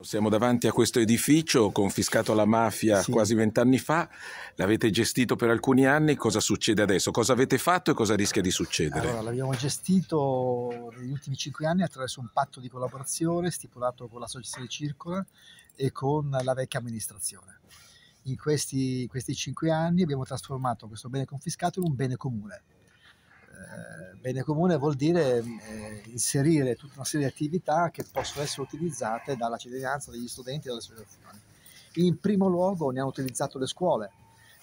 Siamo davanti a questo edificio confiscato alla mafia sì. quasi vent'anni fa, l'avete gestito per alcuni anni, cosa succede adesso? Cosa avete fatto e cosa rischia di succedere? Allora, l'abbiamo gestito negli ultimi cinque anni attraverso un patto di collaborazione stipulato con l'associazione Circola e con la vecchia amministrazione. In questi, in questi cinque anni abbiamo trasformato questo bene confiscato in un bene comune eh, bene comune vuol dire eh, inserire tutta una serie di attività che possono essere utilizzate dalla cittadinanza, dagli studenti e dalle associazioni. In primo luogo ne hanno utilizzato le scuole,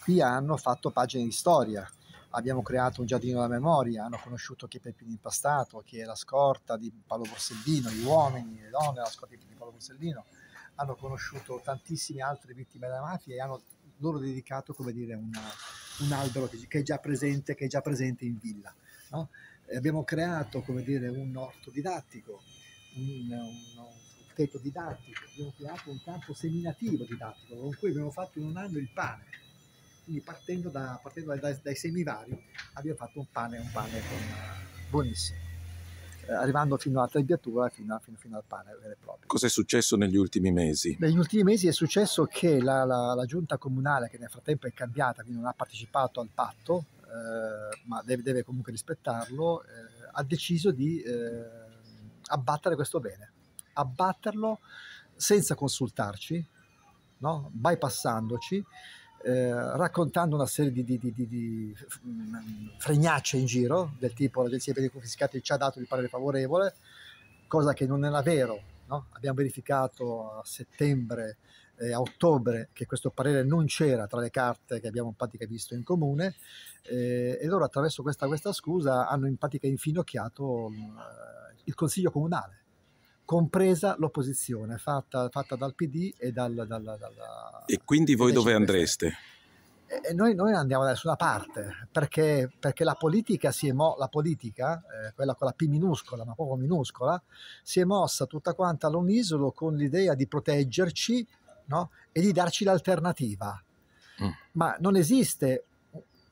qui hanno fatto pagine di storia, abbiamo creato un giardino della memoria, hanno conosciuto chi è Peppino Impastato, chi è la scorta di Paolo Borsellino, gli uomini, le donne, la scorta di Paolo Borsellino, hanno conosciuto tantissime altre vittime della mafia e hanno loro dedicato dire, una, un albero che, che, è presente, che è già presente in villa. No? Abbiamo creato come dire, un orto didattico, un, un, un frutteto didattico, abbiamo creato un campo seminativo didattico con cui abbiamo fatto in un anno il pane. Quindi partendo, da, partendo dai, dai, semi vari abbiamo fatto un pane, un pane eh, buonissimo eh, arrivando fino alla tagliatura, fino, fino, fino, al pane vero e proprio. Cos'è successo negli ultimi mesi? Negli ultimi mesi è successo che la, la, la giunta comunale, che nel frattempo è cambiata, quindi non ha partecipato al patto, eh, ma deve, deve, comunque rispettarlo, eh, ha deciso di eh, abbattere questo bene, abbatterlo senza consultarci, no? bypassandoci, eh, raccontando una serie di, di, di, di, mm, fregnacce in giro, del tipo l'Agenzia dei Beni Confiscati ci ha dato il parere favorevole, cosa che non era vero. No? Abbiamo verificato a settembre eh, a ottobre che questo parere non c'era tra le carte che abbiamo in pratica visto in comune eh, e loro attraverso questa, questa, scusa hanno in pratica infinocchiato mm, eh, il Consiglio Comunale compresa l'opposizione fatta, fatta dal PD e dal... dal, dal, e quindi voi dove andreste? Eh, eh, noi, non andiamo da nessuna parte perché, perché la politica, si è mo- la politica eh, quella con la P minuscola, ma poco minuscola, si è mossa tutta quanta all'unisolo con l'idea di proteggerci no? e di darci l'alternativa. Mm. Ma non esiste,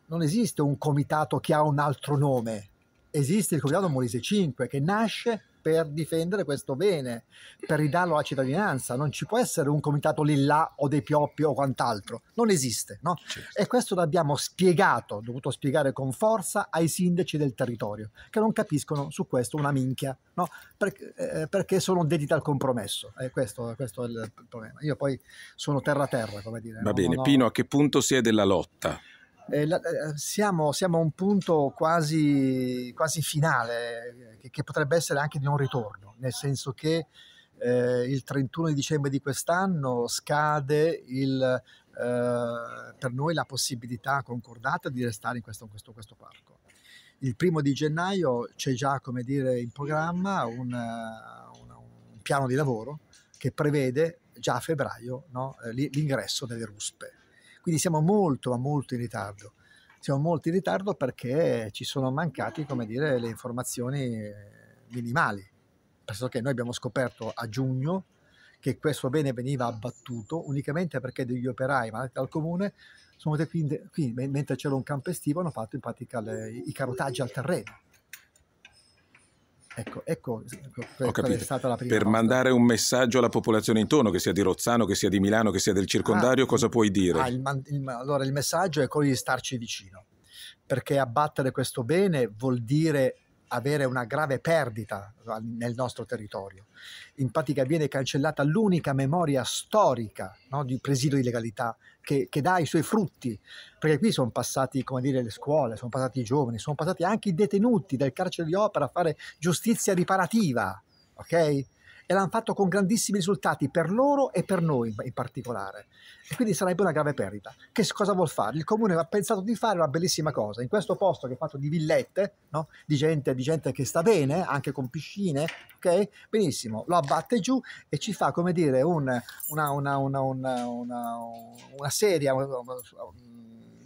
non esiste un comitato che ha un altro nome, esiste il comitato Molise 5 che nasce per difendere questo bene, per ridarlo alla cittadinanza. Non ci può essere un comitato lì là o dei pioppi o quant'altro. Non esiste, no? Certo. E questo l'abbiamo spiegato, dovuto spiegare con forza ai sindaci del territorio, che non capiscono su questo una minchia, no? perché, eh, perché sono dediti al compromesso. Eh, questo, questo, è il problema. Io poi sono terra a terra, come dire. Va no? bene, no, Pino, a che punto si è della lotta? Eh, la, eh, eh, siamo, siamo, a un punto quasi, quasi finale, eh, che, che, potrebbe essere anche di non ritorno, nel senso che eh, il 31 di dicembre di quest'anno scade il, eh, per noi la possibilità concordata di restare in questo, questo, questo parco. Il primo di gennaio c'è già come dire, in programma un, un, un piano di lavoro che prevede già a febbraio no, l'ingresso delle ruspe quindi siamo molto, ma molto in ritardo. Siamo molto in ritardo perché ci sono mancati, come dire, le informazioni eh, minimali. Penso che noi abbiamo scoperto a giugno che questo bene veniva abbattuto unicamente perché degli operai mandati dal comune sono venuti qui, qui mentre c'era un campo estivo hanno fatto in pratica le, i carotaggi al terreno Ecco, ecco, ecco è stata la prima. Per volta. mandare un messaggio alla popolazione intorno, che sia di Rozzano, che sia di Milano, che sia del ah, circondario, ah, cosa puoi dire? Ah, il il, allora, il messaggio è quello di starci vicino, perché abbattere questo bene vuol dire avere una grave perdita nel nostro territorio. In pratica viene cancellata l'unica memoria storica no, di presidio di legalità che, che, dà i suoi frutti, perché qui sono passati come dire, le scuole, sono passati i giovani, sono passati anche i detenuti del carcere di opera a fare giustizia riparativa. Okay? e l'hanno fatto con grandissimi risultati per loro e per noi in particolare. E quindi sarebbe una grave perdita. Che cosa vuol fare? Il comune ha pensato di fare una bellissima cosa. In questo posto che è fatto di villette, no? di, gente, di, gente, che sta bene, anche con piscine, ok? Benissimo, lo abbatte giù e ci fa, come dire, un, una, una, una, una, serie, un,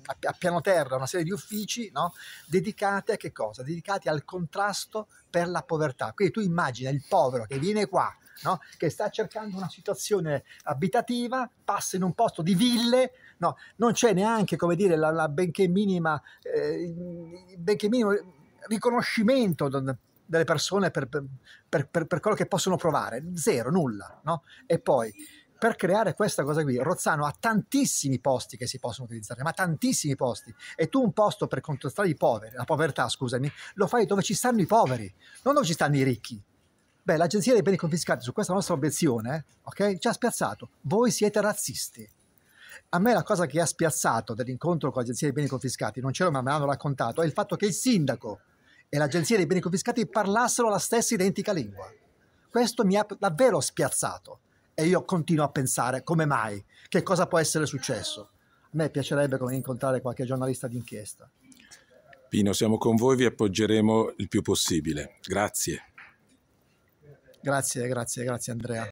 a, a piano terra una serie di uffici no? dedicati a che cosa? Dedicati al contrasto per la povertà. Quindi tu immagina il povero che viene qua, no? che sta cercando una situazione abitativa, passa in un posto di ville, no? non c'è neanche, come dire, la, la benché minima, eh, benché minimo riconoscimento delle persone per, per, per, per, quello che possono provare, zero, nulla. No? E poi per creare questa cosa qui, Rozzano ha tantissimi posti che si possono utilizzare, ma tantissimi posti. E tu un posto per contrastare i poveri, la povertà, scusami, lo fai dove ci stanno i poveri, non dove ci stanno i ricchi. Beh, l'Agenzia dei Beni Confiscati su questa nostra obiezione, ok, ci ha spiazzato. Voi siete razzisti. A me la cosa che ha spiazzato dell'incontro con l'Agenzia dei Beni Confiscati, non c'ero ma me l'hanno raccontato, è il fatto che il sindaco e l'Agenzia dei Beni Confiscati parlassero la stessa identica lingua. Questo mi ha davvero spiazzato e io continuo a pensare come mai, che cosa può essere successo. A me piacerebbe incontrare qualche giornalista d'inchiesta. Pino, siamo con voi, vi appoggeremo il più possibile. Grazie. Grazie, grazie, grazie Andrea.